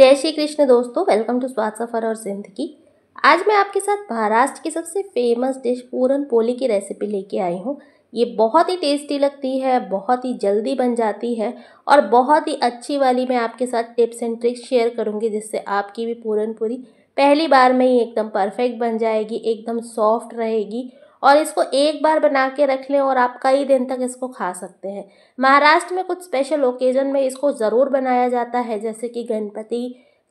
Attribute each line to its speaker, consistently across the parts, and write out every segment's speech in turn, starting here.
Speaker 1: जय श्री कृष्ण दोस्तों welcome to स्वाद सफ़र और जिंदगी आज मैं आपके साथ महाराष्ट्र की सबसे फेमस डिश पूरन पोली की रेसिपी लेके आई हूँ ये बहुत ही टेस्टी लगती है बहुत ही जल्दी बन जाती है और बहुत ही अच्छी वाली मैं आपके साथ टिप्स एंड ट्रिक्स शेयर करूँगी जिससे आपकी भी पूरन पूरी पहली बार में ही एकदम परफेक्ट बन जाएगी एकदम सॉफ्ट रहेगी और इसको एक बार बना के रख लें और आप कई दिन तक इसको खा सकते हैं महाराष्ट्र में कुछ स्पेशल ओकेज़न में इसको ज़रूर बनाया जाता है जैसे कि गणपति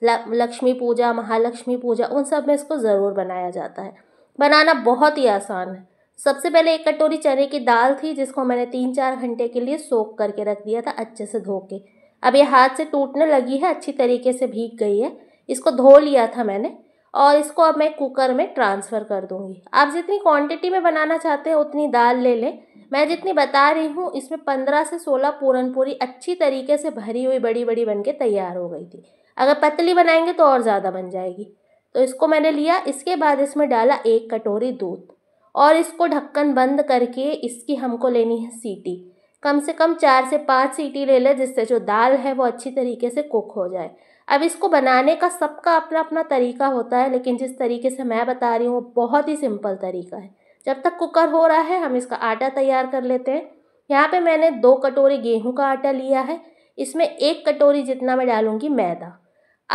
Speaker 1: लक्ष्मी पूजा महालक्ष्मी पूजा उन सब में इसको ज़रूर बनाया जाता है बनाना बहुत ही आसान है सबसे पहले एक कटोरी चने की दाल थी जिसको मैंने तीन चार घंटे के लिए सोख करके रख दिया था अच्छे से धो के अब ये हाथ से टूटने लगी है अच्छी तरीके से भीग गई है इसको धो लिया था मैंने और इसको अब मैं कुकर में ट्रांसफ़र कर दूँगी आप जितनी क्वांटिटी में बनाना चाहते हैं उतनी दाल ले लें मैं जितनी बता रही हूँ इसमें पंद्रह से सोलह पूरनपूरी अच्छी तरीके से भरी हुई बड़ी बड़ी बन तैयार हो गई थी अगर पतली बनाएंगे तो और ज़्यादा बन जाएगी तो इसको मैंने लिया इसके बाद इसमें डाला एक कटोरी दूध और इसको ढक्कन बंद करके इसकी हमको लेनी है सीटी कम से कम चार से पाँच सीटी ले लें जिससे जो दाल है वो अच्छी तरीके से कुक हो जाए अब इसको बनाने का सबका अपना अपना तरीका होता है लेकिन जिस तरीके से मैं बता रही हूँ वो बहुत ही सिंपल तरीका है जब तक कुकर हो रहा है हम इसका आटा तैयार कर लेते हैं यहाँ पे मैंने दो कटोरी गेहूं का आटा लिया है इसमें एक कटोरी जितना मैं डालूँगी मैदा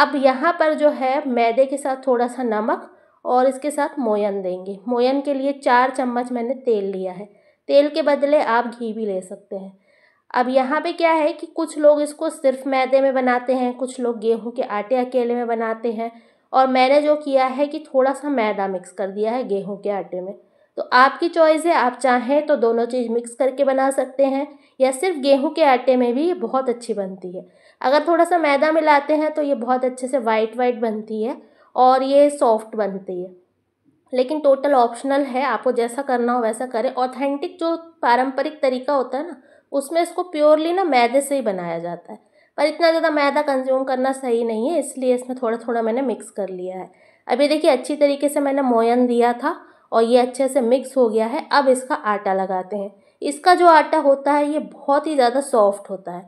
Speaker 1: अब यहाँ पर जो है मैदे के साथ थोड़ा सा नमक और इसके साथ मोयन देंगे मोयन के लिए चार चम्मच मैंने तेल लिया है तेल के बदले आप घी भी ले सकते हैं अब यहाँ पे क्या है कि कुछ लोग इसको सिर्फ मैदे में बनाते हैं कुछ लोग गेहूं के आटे अकेले में बनाते हैं और मैंने जो किया है कि थोड़ा सा मैदा मिक्स कर दिया है गेहूं के आटे में तो आपकी चॉइस है आप चाहें तो दोनों चीज़ मिक्स करके बना सकते हैं या सिर्फ गेहूं के आटे में भी ये बहुत अच्छी बनती है अगर थोड़ा सा मैदा मिलाते हैं तो ये बहुत अच्छे से वाइट वाइट बनती है और ये सॉफ्ट बनती है लेकिन टोटल ऑप्शनल है आपको जैसा करना हो वैसा करें ऑथेंटिक जो पारंपरिक तरीका होता है ना उसमें इसको प्योरली ना मैदे से ही बनाया जाता है पर इतना ज़्यादा मैदा कंज्यूम करना सही नहीं है इसलिए इसमें थोड़ा थोड़ा मैंने मिक्स कर लिया है अभी देखिए अच्छी तरीके से मैंने मोयन दिया था और ये अच्छे से मिक्स हो गया है अब इसका आटा लगाते हैं इसका जो आटा होता है ये बहुत ही ज़्यादा सॉफ्ट होता है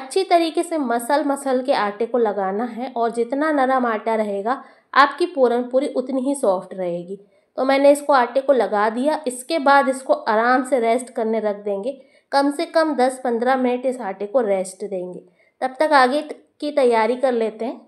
Speaker 1: अच्छी तरीके से मसल मसल के आटे को लगाना है और जितना नरम आटा रहेगा आपकी पूरन पूरी उतनी ही सॉफ्ट रहेगी तो मैंने इसको आटे को लगा दिया इसके बाद इसको आराम से रेस्ट करने रख देंगे कम से कम दस पंद्रह मिनट इस आटे को रेस्ट देंगे तब तक आगे की तैयारी कर लेते हैं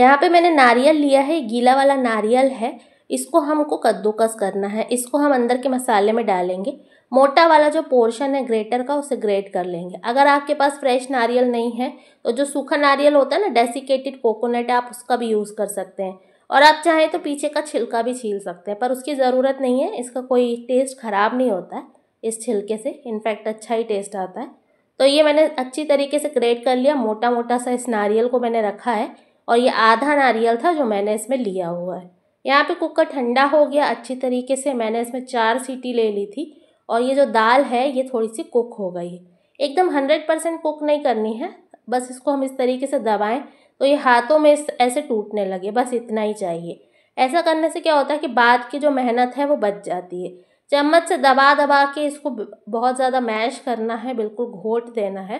Speaker 1: यहाँ पे मैंने नारियल लिया है गीला वाला नारियल है इसको हमको कद्दूकस करना है इसको हम अंदर के मसाले में डालेंगे मोटा वाला जो पोर्शन है ग्रेटर का उसे ग्रेट कर लेंगे अगर आपके पास फ्रेश नारियल नहीं है तो जो सूखा नारियल होता है ना डेसिकेटेड कोकोनट आप उसका भी यूज़ कर सकते हैं और आप चाहें तो पीछे का छिलका भी छील सकते हैं पर उसकी ज़रूरत नहीं है इसका कोई टेस्ट ख़राब नहीं होता है इस छिलके से इनफैक्ट अच्छा ही टेस्ट आता है तो ये मैंने अच्छी तरीके से ग्रेट कर लिया मोटा मोटा सा इस नारियल को मैंने रखा है और ये आधा नारियल था जो मैंने इसमें लिया हुआ है यहाँ पे कुकर ठंडा हो गया अच्छी तरीके से मैंने इसमें चार सीटी ले ली थी और ये जो दाल है ये थोड़ी सी कुक हो गई है एकदम हंड्रेड परसेंट कुक नहीं करनी है बस इसको हम इस तरीके से दबाएं तो ये हाथों में ऐसे टूटने लगे बस इतना ही चाहिए ऐसा करने से क्या होता है कि बाद की जो मेहनत है वो बच जाती है चम्मच से दबा दबा के इसको बहुत ज़्यादा मैश करना है बिल्कुल घोट देना है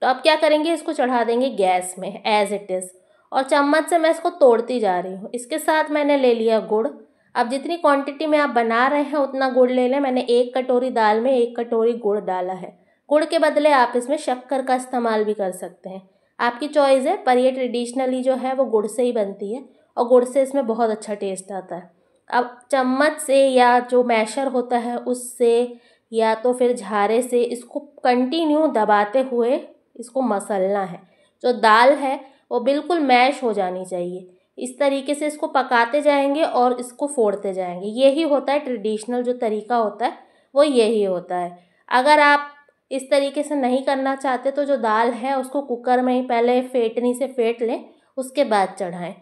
Speaker 1: तो अब क्या करेंगे इसको चढ़ा देंगे गैस में एज इट इज़ और चम्मच से मैं इसको तोड़ती जा रही हूँ इसके साथ मैंने ले लिया गुड़ अब जितनी क्वांटिटी में आप बना रहे हैं उतना गुड़ ले लें मैंने एक कटोरी दाल में एक कटोरी गुड़ डाला है गुड़ के बदले आप इसमें शक्कर का इस्तेमाल भी कर सकते हैं आपकी चॉइस है पर ये ट्रेडिशनली जो है वो गुड़ से ही बनती है और गुड़ से इसमें बहुत अच्छा टेस्ट आता है अब चम्मच से या जो मैशर होता है उससे या तो फिर झारे से इसको कंटिन्यू दबाते हुए इसको मसलना है जो दाल है वो बिल्कुल मैश हो जानी चाहिए इस तरीके से इसको पकाते जाएंगे और इसको फोड़ते जाएंगे यही होता है ट्रेडिशनल जो तरीका होता है वो यही होता है अगर आप इस तरीके से नहीं करना चाहते तो जो दाल है उसको कुकर में ही पहले फेटनी से फेंट लें उसके बाद चढ़ाएँ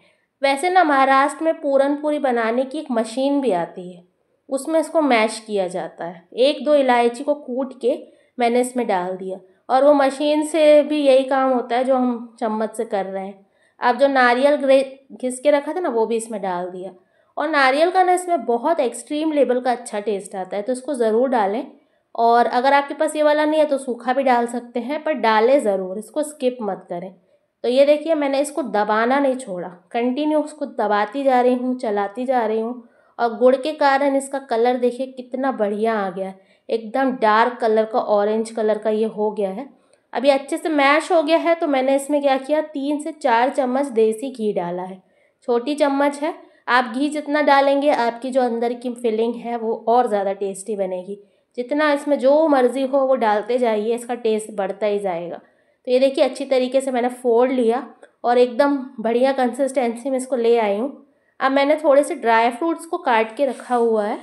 Speaker 1: वैसे ना महाराष्ट्र में पूरनपूरी बनाने की एक मशीन भी आती है उसमें इसको मैश किया जाता है एक दो इलायची को कूट के मैंने इसमें डाल दिया और वो मशीन से भी यही काम होता है जो हम चम्मच से कर रहे हैं अब जो नारियल ग्रे घिस के रखा था ना वो भी इसमें डाल दिया और नारियल का ना इसमें बहुत एक्सट्रीम लेवल का अच्छा टेस्ट आता है तो इसको ज़रूर डालें और अगर आपके पास ये वाला नहीं है तो सूखा भी डाल सकते हैं पर डालें ज़रूर इसको स्किप मत करें तो ये देखिए मैंने इसको दबाना नहीं छोड़ा कंटिन्यू उसको दबाती जा रही हूँ चलाती जा रही हूँ और गुड़ के कारण इसका कलर देखिए कितना बढ़िया आ गया है एकदम डार्क कलर का ऑरेंज कलर का ये हो गया है अभी अच्छे से मैश हो गया है तो मैंने इसमें क्या किया तीन से चार चम्मच देसी घी डाला है छोटी चम्मच है आप घी जितना डालेंगे आपकी जो अंदर की फिलिंग है वो और ज़्यादा टेस्टी बनेगी जितना इसमें जो मर्ज़ी हो वो डालते जाइए इसका टेस्ट बढ़ता ही जाएगा तो ये देखिए अच्छी तरीके से मैंने फोल्ड लिया और एकदम बढ़िया कंसिस्टेंसी में इसको ले आई हूँ अब मैंने थोड़े से ड्राई फ्रूट्स को काट के रखा हुआ है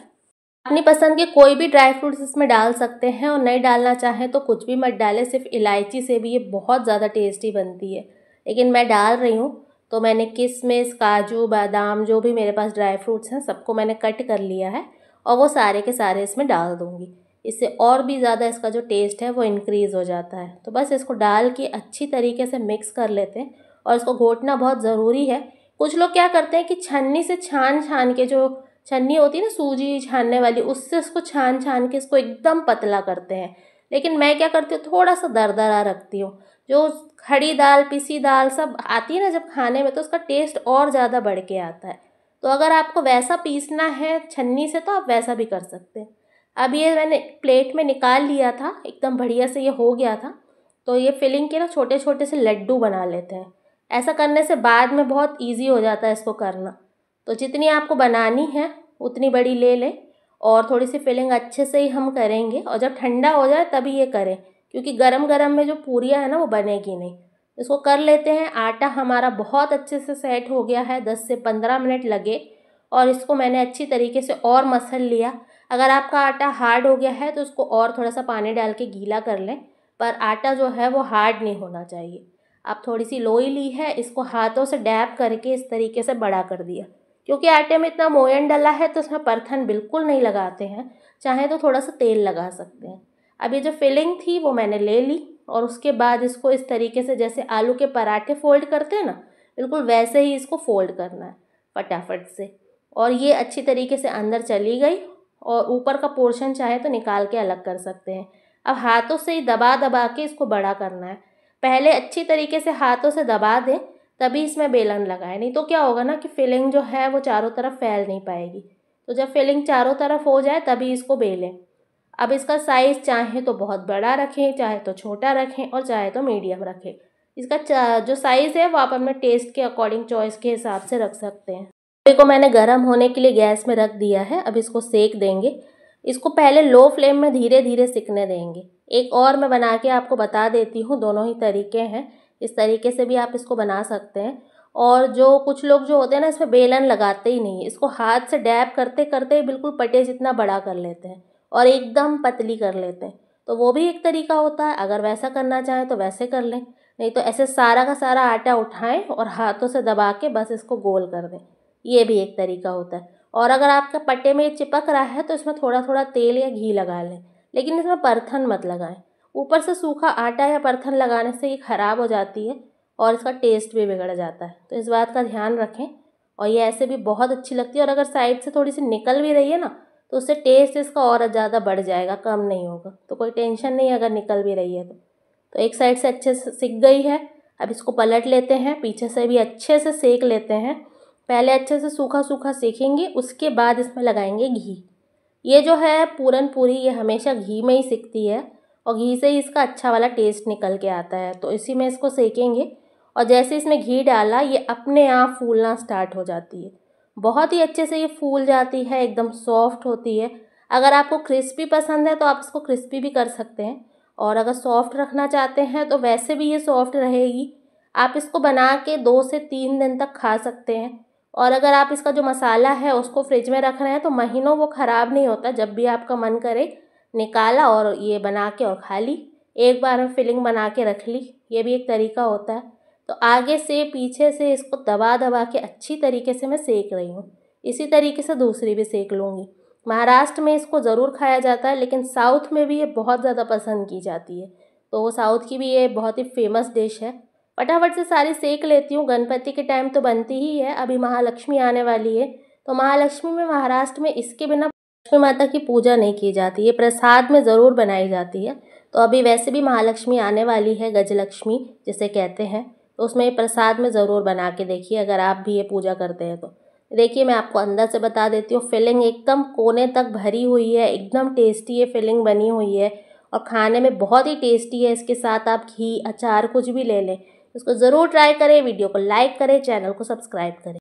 Speaker 1: अपनी पसंद के कोई भी ड्राई फ्रूट्स इसमें डाल सकते हैं और नहीं डालना चाहें तो कुछ भी मत डालें सिर्फ इलायची से भी ये बहुत ज़्यादा टेस्टी बनती है लेकिन मैं डाल रही हूँ तो मैंने किशमिश काजू बादाम जो भी मेरे पास ड्राई फ्रूट्स हैं सबको मैंने कट कर लिया है और वो सारे के सारे इसमें डाल दूँगी इससे और भी ज़्यादा इसका जो टेस्ट है वो इंक्रीज़ हो जाता है तो बस इसको डाल के अच्छी तरीके से मिक्स कर लेते हैं और इसको घोटना बहुत ज़रूरी है कुछ लोग क्या करते हैं कि छन्नी से छान छान के जो छन्नी होती है ना सूजी छानने वाली उससे उसको छान छान के इसको एकदम पतला करते हैं लेकिन मैं क्या करती हूँ थोड़ा सा दरदरा रखती हूँ जो खड़ी दाल पिसी दाल सब आती है ना जब खाने में तो उसका टेस्ट और ज़्यादा बढ़ के आता है तो अगर आपको वैसा पीसना है छन्नी से तो आप वैसा भी कर सकते हैं अब ये मैंने प्लेट में निकाल लिया था एकदम बढ़िया से ये हो गया था तो ये फिलिंग के ना छोटे छोटे से लड्डू बना लेते हैं ऐसा करने से बाद में बहुत ईजी हो जाता है इसको करना तो जितनी आपको बनानी है उतनी बड़ी ले लें और थोड़ी सी फिलिंग अच्छे से ही हम करेंगे और जब ठंडा हो जाए तभी ये करें क्योंकि गरम गरम में जो पूरियाँ है ना वो बनेगी नहीं इसको कर लेते हैं आटा हमारा बहुत अच्छे से सेट हो गया है दस से पंद्रह मिनट लगे और इसको मैंने अच्छी तरीके से और मसल लिया अगर आपका आटा हार्ड हो गया है तो उसको और थोड़ा सा पानी डाल के गीला कर लें पर आटा जो है वो हार्ड नहीं होना चाहिए आप थोड़ी सी लोई ली है इसको हाथों से डैप करके इस तरीके से बड़ा कर दिया क्योंकि आटे में इतना मोयन डला है तो उसमें परथन बिल्कुल नहीं लगाते हैं चाहे तो थोड़ा सा तेल लगा सकते हैं अब ये जो फिलिंग थी वो मैंने ले ली और उसके बाद इसको इस तरीके से जैसे आलू के पराठे फोल्ड करते हैं ना बिल्कुल वैसे ही इसको फोल्ड करना है फटाफट से और ये अच्छी तरीके से अंदर चली गई और ऊपर का पोर्शन चाहे तो निकाल के अलग कर सकते हैं अब हाथों से ही दबा दबा के इसको बड़ा करना है पहले अच्छी तरीके से हाथों से दबा दें तभी इसमें बेलन लगाए नहीं तो क्या होगा ना कि फिलिंग जो है वो चारों तरफ फैल नहीं पाएगी तो जब फिलिंग चारों तरफ हो जाए तभी इसको बेलें अब इसका साइज़ चाहे तो बहुत बड़ा रखें चाहे तो छोटा रखें और चाहे तो मीडियम रखें इसका जो साइज़ है वो आप अपने टेस्ट के अकॉर्डिंग चॉइस के हिसाब से रख सकते हैं मक्के को मैंने गर्म होने के लिए गैस में रख दिया है अब इसको सेक देंगे इसको पहले लो फ्लेम में धीरे धीरे सिकने देंगे एक और मैं बना के आपको बता देती हूँ दोनों ही तरीके हैं इस तरीके से भी आप इसको बना सकते हैं और जो कुछ लोग जो होते हैं ना इसमें बेलन लगाते ही नहीं इसको हाथ से डैब करते करते ही बिल्कुल पटे जितना बड़ा कर लेते हैं और एकदम पतली कर लेते हैं तो वो भी एक तरीका होता है अगर वैसा करना चाहें तो वैसे कर लें नहीं तो ऐसे सारा का सारा आटा उठाएं और हाथों से दबा के बस इसको गोल कर दें ये भी एक तरीका होता है और अगर आपका पट्टे में ये चिपक रहा है तो इसमें थोड़ा थोड़ा तेल या घी लगा लें लेकिन इसमें परथन मत लगाएं ऊपर से सूखा आटा या परथन लगाने से ये ख़राब हो जाती है और इसका टेस्ट भी बिगड़ जाता है तो इस बात का ध्यान रखें और ये ऐसे भी बहुत अच्छी लगती है और अगर साइड से थोड़ी सी निकल भी रही है ना तो उससे टेस्ट इसका और ज़्यादा बढ़ जाएगा कम नहीं होगा तो कोई टेंशन नहीं अगर निकल भी रही है तो तो एक साइड से अच्छे से सीख गई है अब इसको पलट लेते हैं पीछे से भी अच्छे से सेक लेते हैं पहले अच्छे से सूखा सूखा सीखेंगे उसके बाद इसमें लगाएंगे घी ये जो है पूरन पूरी ये हमेशा घी में ही सीखती है और घी से ही इसका अच्छा वाला टेस्ट निकल के आता है तो इसी में इसको सेकेंगे और जैसे इसमें घी डाला ये अपने आप फूलना स्टार्ट हो जाती है बहुत ही अच्छे से ये फूल जाती है एकदम सॉफ्ट होती है अगर आपको क्रिस्पी पसंद है तो आप इसको क्रिस्पी भी कर सकते हैं और अगर सॉफ्ट रखना चाहते हैं तो वैसे भी ये सॉफ्ट रहेगी आप इसको बना के दो से तीन दिन तक खा सकते हैं और अगर आप इसका जो मसाला है उसको फ्रिज में रख रहे हैं तो महीनों वो ख़राब नहीं होता जब भी आपका मन करे निकाला और ये बना के और खा ली एक बार फिलिंग बना के रख ली ये भी एक तरीका होता है तो आगे से पीछे से इसको दबा दबा के अच्छी तरीके से मैं सेक रही हूँ इसी तरीके से दूसरी भी सेक लूँगी महाराष्ट्र में इसको ज़रूर खाया जाता है लेकिन साउथ में भी ये बहुत ज़्यादा पसंद की जाती है तो साउथ की भी ये बहुत ही फेमस डिश है फटाफट से सारी सेक लेती हूँ गणपति के टाइम तो बनती ही है अभी महालक्ष्मी आने वाली है तो महालक्ष्मी में महाराष्ट्र में इसके बिना लक्ष्मी माता की पूजा नहीं की जाती है प्रसाद में ज़रूर बनाई जाती है तो अभी वैसे भी महालक्ष्मी आने वाली है गजलक्ष्मी जिसे कहते हैं तो उसमें प्रसाद में ज़रूर बना के देखिए अगर आप भी ये पूजा करते हैं तो देखिए मैं आपको अंदर से बता देती हूँ फिलिंग एकदम कोने तक भरी हुई है एकदम टेस्टी ये फिलिंग बनी हुई है और खाने में बहुत ही टेस्टी है इसके साथ आप घी अचार कुछ भी ले लें इसको ज़रूर ट्राई करें वीडियो को लाइक करें चैनल को सब्सक्राइब करें